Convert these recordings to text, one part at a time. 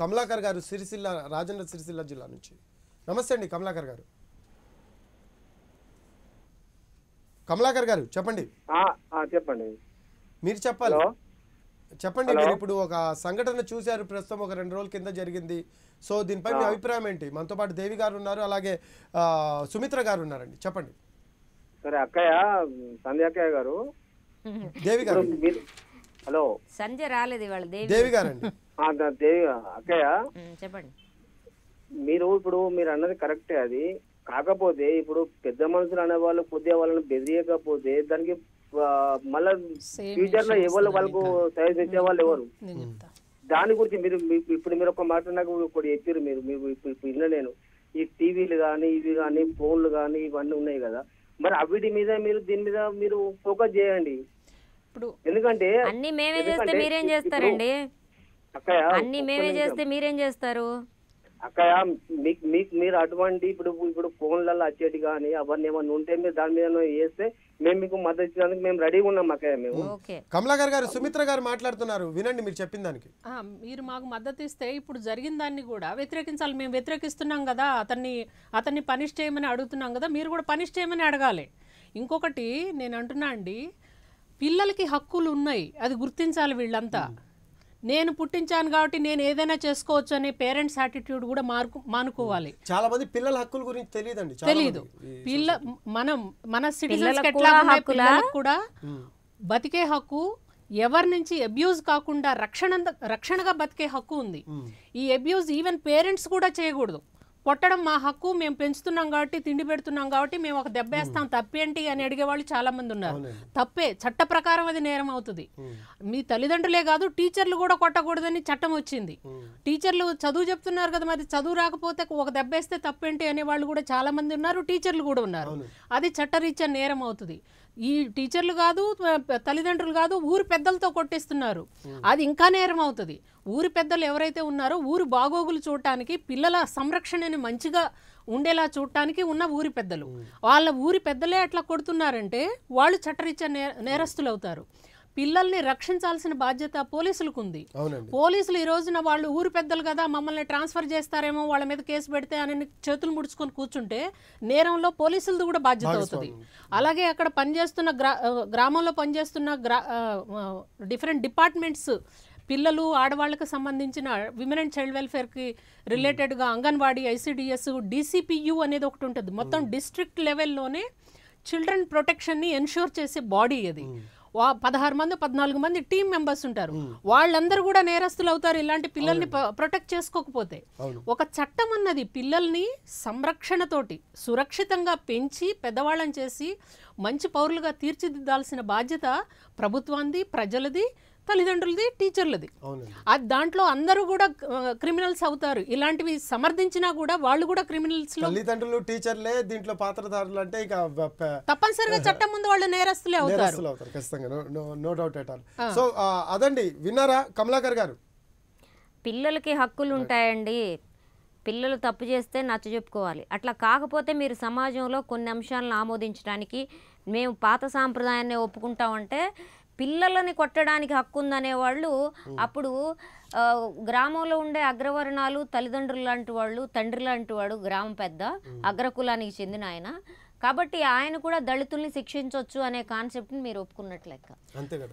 కమలాకర్ గారు సిరిసిల్ల రాజన్న సిరిసిల్ల జిల్లా నుంచి నమస్తే అండి కమలాకర్ గారు కమలాకర్ గారు చెప్పండి చెప్పండి మీరు చెప్పాలి చెప్పండి మీరు ఇప్పుడు ఒక సంఘటన చూశారు ప్రస్తుతం ఒక రెండు రోజుల కింద జరిగింది సో దీనిపై మీ అభిప్రాయం ఏంటి మనతో పాటు దేవి గారు ఉన్నారు అలాగే సుమిత్ర గారు ఉన్నారండి చెప్పండి సరే అక్కయ్య సంధ్య అక్కయ్య గారు దేవి గారు హలో సంధ్య రాలేదు ఇవాళ దేవి గారు అండి అక్కయ్య చెప్పండి మీరు ఇప్పుడు మీరు అన్నది కరెక్టే అది కాకపోతే ఇప్పుడు పెద్ద మనుషులు అనే వాళ్ళు కొద్దిగా వాళ్ళని బెదిరియకపోతే దానికి మళ్ళా ఫ్యూచర్ లో ఎవరు వాళ్ళకు ఇచ్చే వాళ్ళు ఎవరు దాని గురించి మీరు ఇప్పుడు మీరు ఒక మాట నాకు ఇప్పుడు చెప్పారు మీరు మీరు ఇప్పుడు నేను ఈ టీవీలు కానీ ఇవి కానీ ఫోన్లు కానీ ఇవన్నీ ఉన్నాయి కదా మరి అవిటి మీద మీరు దీని మీద మీరు ఫోకస్ చేయండి ఎందుకంటే అన్ని మేమే చేస్తే మీరేం చేస్తారండి అన్ని మేమే చేస్తే మీరేం చేస్తారు అక్కయ్య మీకు మీకు మీరు అటువంటి ఇప్పుడు ఇప్పుడు ఫోన్లలో వచ్చేటి కానీ అవన్నీ ఏమన్నా ఉంటే మీరు దాని మీద చేస్తే మేము మీకు మద్దతు ఇచ్చడానికి మేము రెడీ ఉన్నాం అక్కయ్య మేము కమలాకర్ గారు సుమిత్ర గారు మాట్లాడుతున్నారు వినండి మీరు చెప్పిన దానికి మీరు మాకు మద్దతు ఇస్తే ఇప్పుడు జరిగిన దాన్ని కూడా వ్యతిరేకించాలి మేము వ్యతిరేకిస్తున్నాం కదా అతన్ని అతన్ని పనిష్ చేయమని అడుగుతున్నాం కదా మీరు కూడా పనిష్ చేయమని అడగాలి ఇంకొకటి నేను అంటున్నా అండి పిల్లలకి హక్కులు ఉన్నాయి అది గుర్తించాలి వీళ్ళంతా నేను పుట్టించాను కాబట్టి నేను ఏదైనా చేసుకోవచ్చు అనే పేరెంట్స్ యాటిట్యూడ్ కూడా మార్కు మానుకోవాలి చాలా మంది పిల్లల హక్కుల గురించి తెలియదండి తెలియదు పిల్ల మనం మన సిటిజన్స్ కూడా బతికే హక్కు ఎవరి నుంచి అబ్యూజ్ కాకుండా రక్షణ రక్షణగా బతికే హక్కు ఉంది ఈ అబ్యూజ్ ఈవెన్ పేరెంట్స్ కూడా చేయకూడదు కొట్టడం మా హక్కు మేము పెంచుతున్నాం కాబట్టి తిండి పెడుతున్నాం కాబట్టి మేము ఒక దెబ్బ వేస్తాం తప్పేంటి అని అడిగేవాళ్ళు చాలా మంది ఉన్నారు తప్పే చట్ట ప్రకారం అది నేరం అవుతుంది మీ తల్లిదండ్రులే కాదు టీచర్లు కూడా కొట్టకూడదని చట్టం వచ్చింది టీచర్లు చదువు చెప్తున్నారు కదా మరి చదువు రాకపోతే ఒక దెబ్బ వేస్తే తప్పేంటి అనే వాళ్ళు కూడా చాలా మంది ఉన్నారు టీచర్లు కూడా ఉన్నారు అది చట్టరీత్యా నేరం అవుతుంది ఈ టీచర్లు కాదు తల్లిదండ్రులు కాదు ఊరు పెద్దలతో కొట్టిస్తున్నారు అది ఇంకా నేరం అవుతుంది ఊరి పెద్దలు ఎవరైతే ఉన్నారో ఊరు బాగోగులు చూడటానికి పిల్లల సంరక్షణని మంచిగా ఉండేలా చూడటానికి ఉన్న ఊరి పెద్దలు వాళ్ళ ఊరి పెద్దలే అట్లా కొడుతున్నారంటే వాళ్ళు చట్టరీత్యా నేరస్తులు అవుతారు పిల్లల్ని రక్షించాల్సిన బాధ్యత పోలీసులకు ఉంది పోలీసులు ఈ రోజున వాళ్ళు ఊరు పెద్దలు కదా మమ్మల్ని ట్రాన్స్ఫర్ చేస్తారేమో వాళ్ళ మీద కేసు పెడితే అని చేతులు ముడుచుకొని కూర్చుంటే నేరంలో పోలీసులది కూడా బాధ్యత అవుతుంది అలాగే అక్కడ పనిచేస్తున్న గ్రా గ్రామంలో పనిచేస్తున్న గ్రా డిఫరెంట్ డిపార్ట్మెంట్స్ పిల్లలు ఆడవాళ్ళకి సంబంధించిన విమెన్ అండ్ చైల్డ్ వెల్ఫేర్కి రిలేటెడ్గా అంగన్వాడీ ఐసీడిఎస్ డిసిపియు అనేది ఒకటి ఉంటుంది మొత్తం డిస్ట్రిక్ట్ లెవెల్లోనే చిల్డ్రన్ ప్రొటెక్షన్ని ఎన్ష్యూర్ చేసే బాడీ అది పదహారు మంది పద్నాలుగు మంది టీం మెంబర్స్ ఉంటారు వాళ్ళందరూ కూడా నేరస్తులు అవుతారు ఇలాంటి పిల్లల్ని ప్రొటెక్ట్ చేసుకోకపోతే ఒక చట్టం అన్నది పిల్లల్ని సంరక్షణతోటి సురక్షితంగా పెంచి పెద్దవాళ్ళని చేసి మంచి పౌరులుగా తీర్చిదిద్దాల్సిన బాధ్యత ప్రభుత్వాన్ని ప్రజలది తల్లిదండ్రులది టీచర్లది అది దాంట్లో అందరూ కూడా క్రిమినల్స్ అవుతారు ఇలాంటివి సమర్థించినా కూడా వాళ్ళు కూడా క్రిమినల్స్ తల్లిదండ్రులు టీచర్లే దీంట్లో పాత్రధారులు అంటే ఇక తప్పనిసరిగా చట్టం ముందు వాళ్ళు నేరస్తులే అవుతారు ఖచ్చితంగా no doubt at all so అదండి విన్నారా కమలాకర్ గారు పిల్లలకి హక్కులు ఉంటాయండి పిల్లలు తప్పు చేస్తే నచ్చ చెప్పుకోవాలి అట్లా కాకపోతే మీరు సమాజంలో కొన్ని అంశాలను ఆమోదించడానికి మేము పాత సాంప్రదాయాన్ని ఒప్పుకుంటామంటే పిల్లలని కొట్టడానికి హక్కు ఉందనే వాళ్ళు అప్పుడు గ్రామంలో ఉండే అగ్రవర్ణాలు తల్లిదండ్రులు లాంటి వాళ్ళు తండ్రి లాంటి వాడు గ్రామ పెద్ద అగ్రకులానికి చెందిన ఆయన కాబట్టి ఆయన కూడా దళితుల్ని శిక్షించవచ్చు అనే కాన్సెప్ట్ మీరు ఒప్పుకున్నట్లెక్క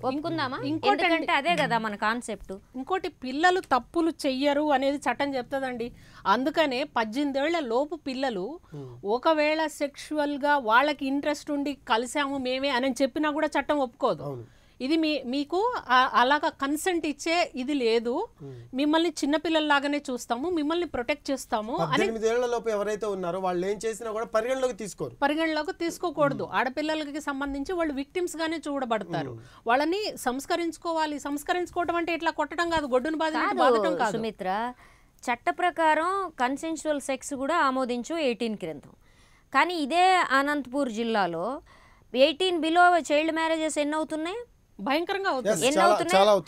ఒప్పుకుందామా ఇంకోటి అదే కదా మన కాన్సెప్ట్ ఇంకోటి పిల్లలు తప్పులు చెయ్యరు అనేది చట్టం చెప్తుందండి అందుకనే పద్దెనిమిదేళ్ల లోపు పిల్లలు ఒకవేళ సెక్షువల్గా వాళ్ళకి ఇంట్రెస్ట్ ఉండి కలిసాము మేమే అని చెప్పినా కూడా చట్టం ఒప్పుకోదు ఇది మీ మీకు అలాగా కన్సెంట్ ఇచ్చే ఇది లేదు hmm. మిమ్మల్ని చిన్నపిల్లల్లాగానే చూస్తాము మిమ్మల్ని ప్రొటెక్ట్ చేస్తాము ఎవరైతే ఉన్నారో వాళ్ళు ఏం చేసినా కూడా పరిగణలోకి తీసుకోరు పరిగణలోకి తీసుకోకూడదు hmm. ఆడపిల్లలకి సంబంధించి వాళ్ళు విక్టిమ్స్ గానే చూడబడతారు hmm. వాళ్ళని సంస్కరించుకోవాలి సంస్కరించుకోవటం అంటే ఇట్లా కొట్టడం కాదు గొడ్డును బాధటం కాదు సుమిత్ర చట్ట ప్రకారం కన్సెన్షువల్ సెక్స్ కూడా ఆమోదించు ఎయిటీన్ క్రిందం కానీ ఇదే అనంతపూర్ జిల్లాలో ఎయిటీన్ బిలో చైల్డ్ మ్యారేజెస్ ఎన్ని అవుతున్నాయి భయంకరంగా అవుతుంది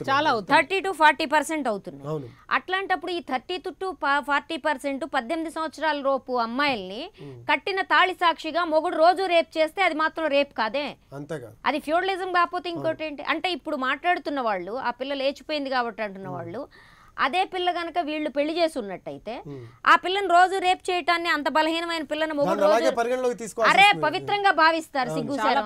చాలా థర్టీ టు ఫార్టీ పర్సెంట్ అవుతున్నాయి అట్లాంటప్పుడు ఈ థర్టీ టు ఫార్టీ పర్సెంట్ పద్దెనిమిది సంవత్సరాల లోపు అమ్మాయిల్ని hmm. కట్టిన తాళి సాక్షిగా మొగుడు రోజు రేప్ చేస్తే అది మాత్రం రేప్ కాదే అది ఫ్యూడలిజం కాకపోతే ఇంకోటి ఏంటి అంటే ఇప్పుడు మాట్లాడుతున్న వాళ్ళు ఆ పిల్ల లేచిపోయింది కాబట్టి అంటున్న hmm. వాళ్ళు అదే పిల్ల గనక వీళ్ళు పెళ్లి చేసి ఉన్నట్టయితే ఆ పిల్లని రోజు రేపు చేయటాన్ని అంత బలహీనమైన పిల్లను రోజు అరే పవిత్రంగా భావిస్తారు సిగ్గుసేరం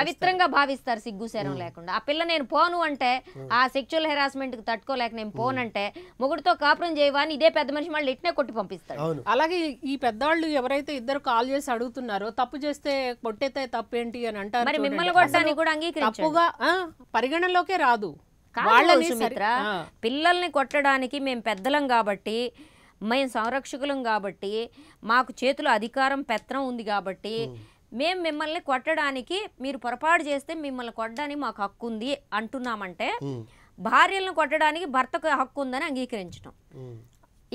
పవిత్రంగా భావిస్తారు సిగ్గుసేరం లేకుండా ఆ పిల్ల నేను పోను అంటే ఆ సెక్చువల్ హెరాస్మెంట్ కి తట్టుకోలేక నేను పోనంటే మొగుడుతో కాపురం చేయవా అని ఇదే పెద్ద మనిషి మళ్ళీ ఇట్నే కొట్టి పంపిస్తారు అలాగే ఈ పెద్దవాళ్ళు ఎవరైతే ఇద్దరు కాల్ చేసి అడుగుతున్నారో తప్పు చేస్తే కొట్టేతే తప్పేంటి అని అంటారు మరి మిమ్మల్ని కూడా అంగీకరించుగా పరిగణలోకే రాదు వాళ్ళని సుమిత్ర పిల్లల్ని కొట్టడానికి మేము పెద్దలం కాబట్టి మేము సంరక్షకులం కాబట్టి మాకు చేతులు అధికారం పెత్తనం ఉంది కాబట్టి మేము మిమ్మల్ని కొట్టడానికి మీరు పొరపాటు చేస్తే మిమ్మల్ని కొట్టడానికి మాకు హక్కు ఉంది అంటున్నామంటే భార్యలను కొట్టడానికి భర్తకు హక్కు ఉందని అంగీకరించడం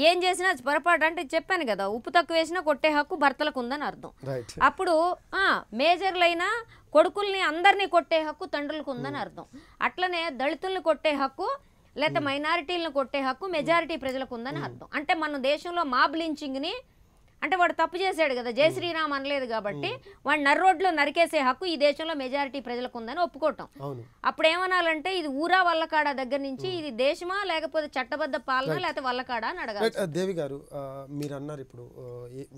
ఏం చేసినా పొరపాటు అంటే చెప్పాను కదా ఉప్పు తక్కువ వేసినా కొట్టే హక్కు భర్తలకు ఉందని అర్థం అప్పుడు మేజర్లైనా కొడుకుల్ని అందరినీ కొట్టే హక్కు తండ్రులకు ఉందని hmm. అర్థం అట్లనే దళితుల్ని కొట్టే హక్కు లేకపోతే hmm. మైనారిటీలను కొట్టే హక్కు మెజారిటీ ప్రజలకు ఉందని hmm. అర్థం అంటే మన దేశంలో మాబ్లించింగ్ని అంటే వాడు తప్పు చేశాడు కదా జయ శ్రీరామ్ అనలేదు కాబట్టి వాడు రోడ్లో నరికేసే హక్కు ఈ దేశంలో మెజారిటీ ప్రజలకు ఉందని ఒప్పుకోవటం అప్పుడు ఏమనాలంటే ఇది ఊరా వల్లకాడ దగ్గర నుంచి ఇది దేశమా లేకపోతే చట్టబద్ధ పాలన లేకపోతే వల్లకాడ అని అడగా uh, దేవి గారు uh, మీరు అన్నారు ఇప్పుడు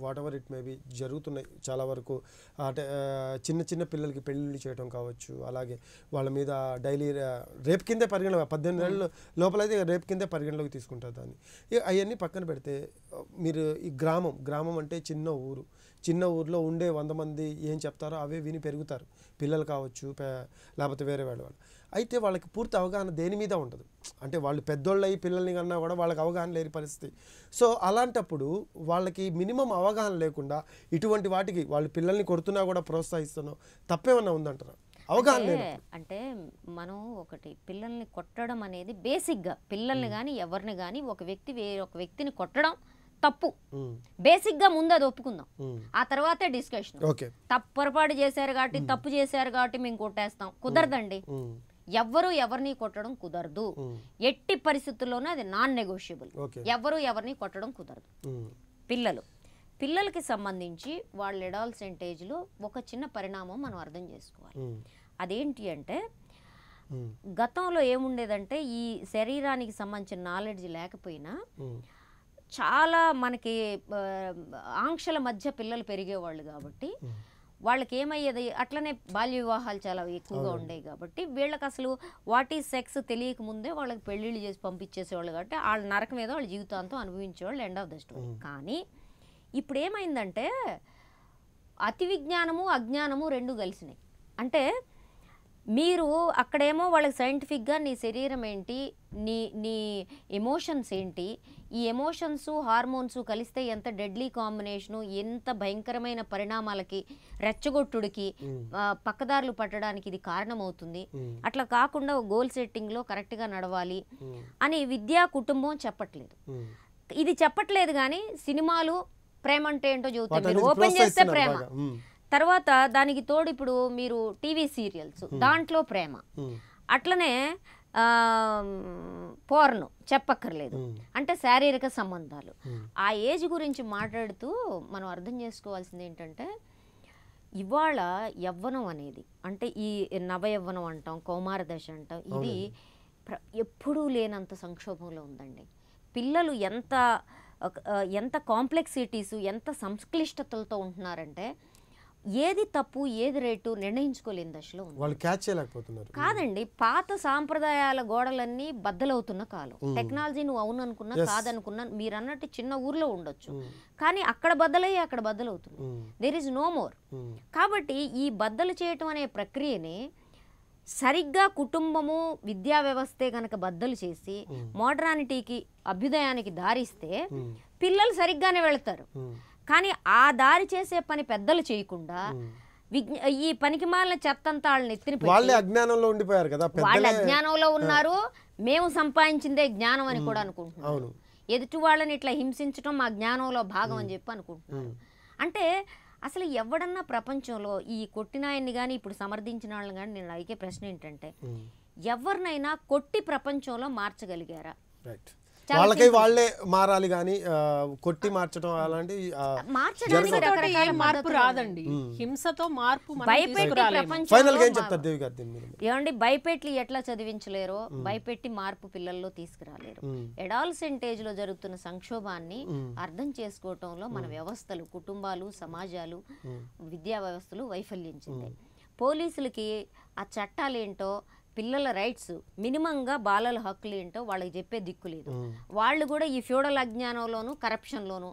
వాట్ ఎవర్ ఇట్ మేబీ జరుగుతున్నాయి చాలా వరకు uh, అంటే చిన్న చిన్న పిల్లలకి పెళ్ళిళ్ళు చేయడం కావచ్చు అలాగే వాళ్ళ మీద డైలీ రేపు కిందే పరిగణ పద్దెనిమిది ఏళ్ళు లోపలైతే రేపు కిందే పరిగణలోకి తీసుకుంటారు దాన్ని అవన్నీ పక్కన పెడితే మీరు ఈ గ్రామం గ్రామం గ్రామం అంటే చిన్న ఊరు చిన్న ఊర్లో ఉండే వంద మంది ఏం చెప్తారో అవే విని పెరుగుతారు పిల్లలు కావచ్చు లేకపోతే వేరే వాళ్ళు అయితే వాళ్ళకి పూర్తి అవగాహన దేని మీద ఉండదు అంటే వాళ్ళు పెద్దోళ్ళు అయ్యి పిల్లల్ని కన్నా కూడా వాళ్ళకి అవగాహన లేని పరిస్థితి సో అలాంటప్పుడు వాళ్ళకి మినిమం అవగాహన లేకుండా ఇటువంటి వాటికి వాళ్ళు పిల్లల్ని కొడుతున్నా కూడా ప్రోత్సహిస్తున్నాం తప్పేమన్నా ఉందంటారా అవగాహన అంటే మనం ఒకటి పిల్లల్ని కొట్టడం అనేది బేసిక్గా పిల్లల్ని కానీ ఎవరిని కానీ ఒక వ్యక్తి వేరొక వ్యక్తిని కొట్టడం తప్పు బేసిక్ గా ముందు అది ఒప్పుకుందాం ఆ తర్వాతే డిస్కషన్ తప్పు పొరపాటు చేశారు కాబట్టి తప్పు చేశారు కాబట్టి మేము కొట్టేస్తాం కుదరదండి ఎవ్వరు ఎవరిని కొట్టడం కుదరదు ఎట్టి పరిస్థితుల్లోనూ అది నాన్ నెగోషియబుల్ ఎవరు ఎవరిని కొట్టడం కుదరదు పిల్లలు పిల్లలకి సంబంధించి వాళ్ళ ఎడాల్సెంట్ ఒక చిన్న పరిణామం మనం అర్థం చేసుకోవాలి అదేంటి అంటే గతంలో ఏముండేదంటే ఈ శరీరానికి సంబంధించిన నాలెడ్జ్ లేకపోయినా చాలా మనకి ఆంక్షల మధ్య పిల్లలు పెరిగేవాళ్ళు కాబట్టి వాళ్ళకి ఏమయ్యేది అట్లనే బాల్య వివాహాలు చాలా ఎక్కువగా ఉండేవి కాబట్టి వీళ్ళకి అసలు వాట్ ఈ సెక్స్ తెలియక ముందే వాళ్ళకి పెళ్ళిళ్ళు చేసి పంపించేసేవాళ్ళు కాబట్టి వాళ్ళ నరకం ఏదో వాళ్ళ జీవితాంతం అనుభవించేవాళ్ళు ఎండ్ ఆఫ్ ద స్టోరీ కానీ ఇప్పుడు ఏమైందంటే అతి విజ్ఞానము అజ్ఞానము రెండు కలిసినాయి అంటే మీరు అక్కడేమో వాళ్ళకి సైంటిఫిక్గా నీ శరీరం ఏంటి నీ నీ ఎమోషన్స్ ఏంటి ఈ ఎమోషన్స్ హార్మోన్స్ కలిస్తే ఎంత డెడ్లీ కాంబినేషను ఎంత భయంకరమైన పరిణామాలకి రెచ్చగొట్టుడికి పక్కదారులు పట్టడానికి ఇది కారణమవుతుంది అట్లా కాకుండా గోల్ సెట్టింగ్లో కరెక్ట్గా నడవాలి అని విద్యా కుటుంబం చెప్పట్లేదు ఇది చెప్పట్లేదు కానీ సినిమాలు ప్రేమ అంటే ఏంటో చెబుతాయి ఓపెన్ చేస్తే ప్రేమ తర్వాత దానికి తోడు ఇప్పుడు మీరు టీవీ సీరియల్స్ దాంట్లో ప్రేమ అట్లనే పోర్ను చెప్పక్కర్లేదు అంటే శారీరక సంబంధాలు ఆ ఏజ్ గురించి మాట్లాడుతూ మనం అర్థం చేసుకోవాల్సింది ఏంటంటే ఇవాళ యవ్వనం అనేది అంటే ఈ నవయవ్వనం అంటాం కౌమార దశ అంటాం ఇది ఎప్పుడూ లేనంత సంక్షోభంలో ఉందండి పిల్లలు ఎంత ఎంత కాంప్లెక్సిటీసు ఎంత సంక్లిష్టతలతో ఉంటున్నారంటే ఏది తప్పు ఏది రేటు నిర్ణయించుకోలేని దశలో వాళ్ళు క్యాచ్ చేయలేకపోతున్నారు కాదండి పాత సాంప్రదాయాల గోడలన్నీ బద్దలవుతున్న కాలం టెక్నాలజీ నువ్వు అవును అనుకున్నా కాదనుకున్నా మీరు అన్నట్టు చిన్న ఊర్లో ఉండొచ్చు కానీ అక్కడ బద్దలయ్యి అక్కడ బద్దలవుతుంది దేర్ ఇస్ నో మోర్ కాబట్టి ఈ బద్దలు చేయటం అనే ప్రక్రియని సరిగ్గా కుటుంబము విద్యా వ్యవస్థే కనుక బద్దలు చేసి మోడ్రానిటీకి అభ్యుదయానికి దారిస్తే పిల్లలు సరిగ్గానే వెళతారు కానీ ఆ దారి చేసే పని పెద్దలు చేయకుండా ఈ పనికి మాలిన చెత్తంతాళ్ళని వాళ్ళని ఎత్తిన వాళ్ళే అజ్ఞానంలో ఉండిపోయారు కదా వాళ్ళ అజ్ఞానంలో ఉన్నారు మేము సంపాదించిందే జ్ఞానం అని కూడా అనుకుంటున్నాం ఎదుటి వాళ్ళని ఇట్లా హింసించడం మా జ్ఞానంలో భాగం అని చెప్పి అనుకుంటున్నాను అంటే అసలు ఎవడన్నా ప్రపంచంలో ఈ కొట్టినాయన్ని కానీ ఇప్పుడు సమర్థించిన వాళ్ళని కానీ నేను అడిగే ప్రశ్న ఏంటంటే ఎవరినైనా కొట్టి ప్రపంచంలో మార్చగలిగారా వాళ్ళకై వాళ్ళే మారాలి కానీ కొట్టి మార్చడం అలాంటి మార్పు రాదండి హింసతో మార్పు ఫైనల్ గా ఏం చెప్తారు దేవి గారు ఏమండి భయపెట్టి ఎట్లా చదివించలేరో భయపెట్టి మార్పు పిల్లల్లో తీసుకురాలేరు ఎడాల్సెంట్ ఏజ్ లో జరుగుతున్న సంక్షోభాన్ని అర్థం చేసుకోవటంలో మన వ్యవస్థలు కుటుంబాలు సమాజాలు విద్యా వ్యవస్థలు వైఫల్యం చెందాయి పోలీసులకి ఆ చట్టాలు ఏంటో పిల్లల రైట్స్ మినిమంగా బాలల హక్కులు ఏంటో వాళ్ళకి చెప్పే దిక్కు లేదు వాళ్ళు కూడా ఈ ఫ్యూడల్ అజ్ఞానంలోను కరప్షన్లోను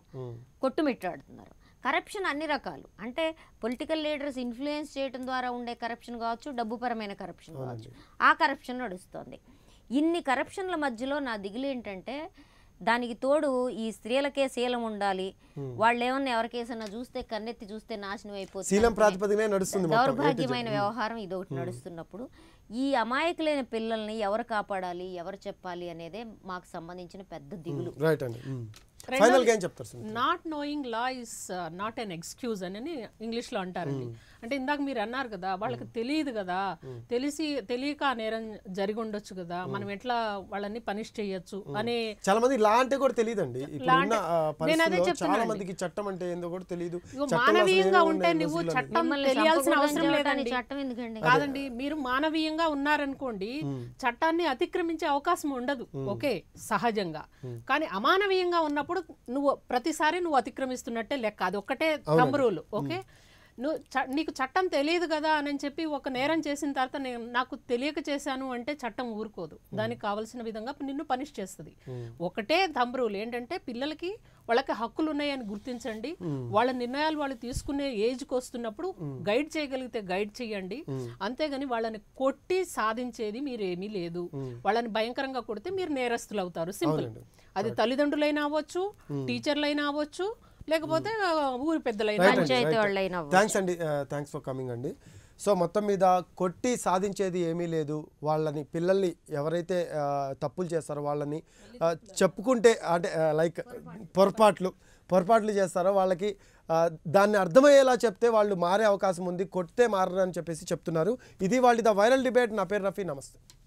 కొట్టుమిట్టాడుతున్నారు కరప్షన్ అన్ని రకాలు అంటే పొలిటికల్ లీడర్స్ ఇన్ఫ్లుయెన్స్ చేయడం ద్వారా ఉండే కరప్షన్ కావచ్చు డబ్బుపరమైన కరప్షన్ కావచ్చు ఆ కరప్షన్ నడుస్తుంది ఇన్ని కరప్షన్ల మధ్యలో నా దిగులు ఏంటంటే దానికి తోడు ఈ స్త్రీలకే శీలం ఉండాలి Hmm. వాళ్ళు ఏమన్నా ఎవరికేసన్నా చూస్తే కన్నెత్తి చూస్తే నాశనం అయిపోతుంది దౌర్భాగ్యమైన వ్యవహారం ఇది ఒకటి hmm. నడుస్తున్నప్పుడు ఈ అమాయకులైన పిల్లల్ని ఎవరు కాపాడాలి ఎవరు చెప్పాలి అనేదే మాకు సంబంధించిన పెద్ద hmm. దిగులు not knowing law is not an excuse అని ఇంగ్లీష్లో అంటారండి అంటే ఇందాక మీరు అన్నారు కదా వాళ్ళకి తెలియదు కదా తెలిసి తెలియక నేరం జరిగి ఉండొచ్చు కదా మనం ఎట్లా వాళ్ళని పనిష్ చేయొచ్చు అని చాలా మంది లా అంటే కూడా అండి నేను అదే చెప్తున్నా మందికి చట్టం అంటే ఏందో కూడా తెలియదు మానవీయంగా ఉంటే నువ్వు చట్టం తెలియాల్సిన అవసరం లేదండి చట్టం ఎందుకండి కాదండి మీరు మానవీయంగా ఉన్నారనుకోండి చట్టాన్ని అతిక్రమించే అవకాశం ఉండదు ఓకే సహజంగా కానీ అమానవీయంగా ఉన్నప్పుడు నువ్వు ప్రతిసారి నువ్వు అతిక్రమిస్తున్నట్టే లెక్క అది ఒక్కటే రూల్ ఓకే నువ్వు నీకు చట్టం తెలియదు కదా అని చెప్పి ఒక నేరం చేసిన తర్వాత నేను నాకు తెలియక చేశాను అంటే చట్టం ఊరుకోదు దానికి కావాల్సిన విధంగా నిన్ను పనిష్ చేస్తుంది ఒకటే తంబ్రూలు ఏంటంటే పిల్లలకి వాళ్ళకి హక్కులు ఉన్నాయని గుర్తించండి వాళ్ళ నిర్ణయాలు వాళ్ళు తీసుకునే ఏజ్కి వస్తున్నప్పుడు గైడ్ చేయగలిగితే గైడ్ చేయండి అంతేగాని వాళ్ళని కొట్టి సాధించేది మీరు ఏమీ లేదు వాళ్ళని భయంకరంగా కొడితే మీరు నేరస్తులు అవుతారు సింపుల్ అది తల్లిదండ్రులైనా అవ్వచ్చు టీచర్లైనా అవ్వచ్చు లేకపోతే ఊరు పెద్దలైన థ్యాంక్స్ అండి థ్యాంక్స్ ఫర్ కమింగ్ అండి సో మొత్తం మీద కొట్టి సాధించేది ఏమీ లేదు వాళ్ళని పిల్లల్ని ఎవరైతే తప్పులు చేస్తారో వాళ్ళని చెప్పుకుంటే అంటే లైక్ పొరపాట్లు పొరపాట్లు చేస్తారో వాళ్ళకి దాన్ని అర్థమయ్యేలా చెప్తే వాళ్ళు మారే అవకాశం ఉంది కొట్టే మారని చెప్పేసి చెప్తున్నారు ఇది వాళ్ళు ద వైరల్ డిబేట్ నా పేరు రఫీ నమస్తే